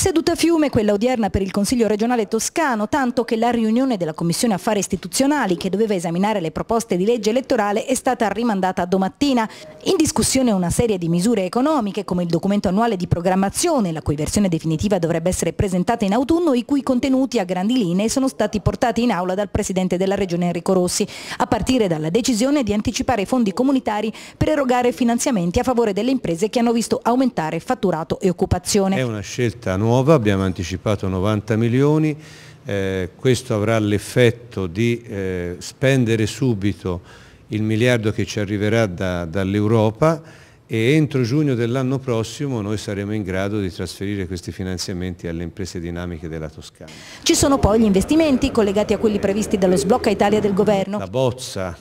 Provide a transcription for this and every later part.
Seduta a fiume quella odierna per il Consiglio regionale toscano, tanto che la riunione della Commissione Affari Istituzionali che doveva esaminare le proposte di legge elettorale è stata rimandata a domattina. In discussione una serie di misure economiche come il documento annuale di programmazione, la cui versione definitiva dovrebbe essere presentata in autunno, i cui contenuti a grandi linee sono stati portati in aula dal Presidente della Regione Enrico Rossi, a partire dalla decisione di anticipare i fondi comunitari per erogare finanziamenti a favore delle imprese che hanno visto aumentare fatturato e occupazione. È una scelta nuova nuova, abbiamo anticipato 90 milioni, eh, questo avrà l'effetto di eh, spendere subito il miliardo che ci arriverà da, dall'Europa e entro giugno dell'anno prossimo noi saremo in grado di trasferire questi finanziamenti alle imprese dinamiche della Toscana. Ci sono poi gli investimenti collegati a quelli previsti dallo Sblocca Italia del Governo. La bozza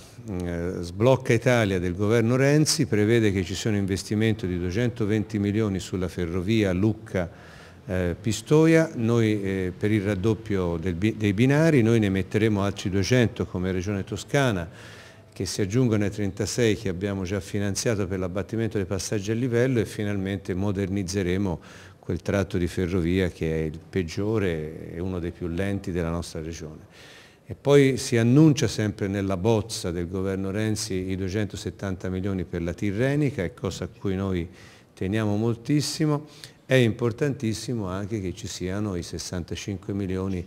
eh, Sblocca Italia del Governo Renzi prevede che ci sia un investimento di 220 milioni sulla ferrovia Lucca eh, Pistoia, noi eh, per il raddoppio dei binari noi ne metteremo altri 200 come Regione Toscana che si aggiungono ai 36 che abbiamo già finanziato per l'abbattimento dei passaggi a livello e finalmente modernizzeremo quel tratto di ferrovia che è il peggiore e uno dei più lenti della nostra regione. E poi si annuncia sempre nella bozza del governo Renzi i 270 milioni per la Tirrenica, è cosa a cui noi teniamo moltissimo è importantissimo anche che ci siano i 65 milioni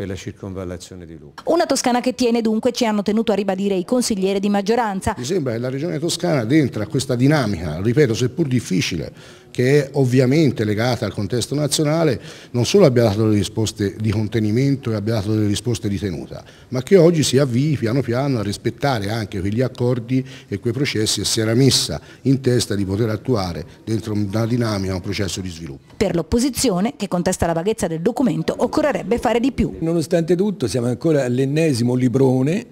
per la circonvallazione di Lucca. Una Toscana che tiene dunque ci hanno tenuto a ribadire i consiglieri di maggioranza. Mi sembra che la regione toscana dentro a questa dinamica, ripeto seppur difficile, che è ovviamente legata al contesto nazionale, non solo abbia dato delle risposte di contenimento e abbia dato delle risposte di tenuta, ma che oggi si avvii piano piano a rispettare anche quegli accordi e quei processi e si era messa in testa di poter attuare dentro una dinamica un processo di sviluppo. Per l'opposizione, che contesta la vaghezza del documento, occorrerebbe fare di più nonostante tutto siamo ancora all'ennesimo librone,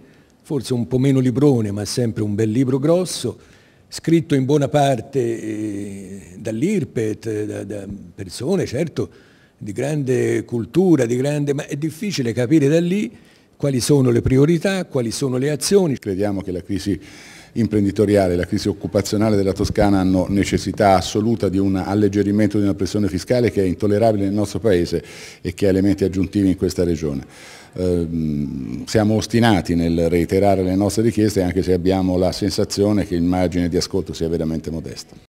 forse un po' meno librone ma sempre un bel libro grosso, scritto in buona parte eh, dall'IRPET, da, da, persone certo di grande cultura, di grande, ma è difficile capire da lì quali sono le priorità, quali sono le azioni. Crediamo che la crisi imprenditoriale e la crisi occupazionale della Toscana hanno necessità assoluta di un alleggerimento di una pressione fiscale che è intollerabile nel nostro Paese e che ha elementi aggiuntivi in questa regione. Ehm, siamo ostinati nel reiterare le nostre richieste anche se abbiamo la sensazione che il margine di ascolto sia veramente modesto.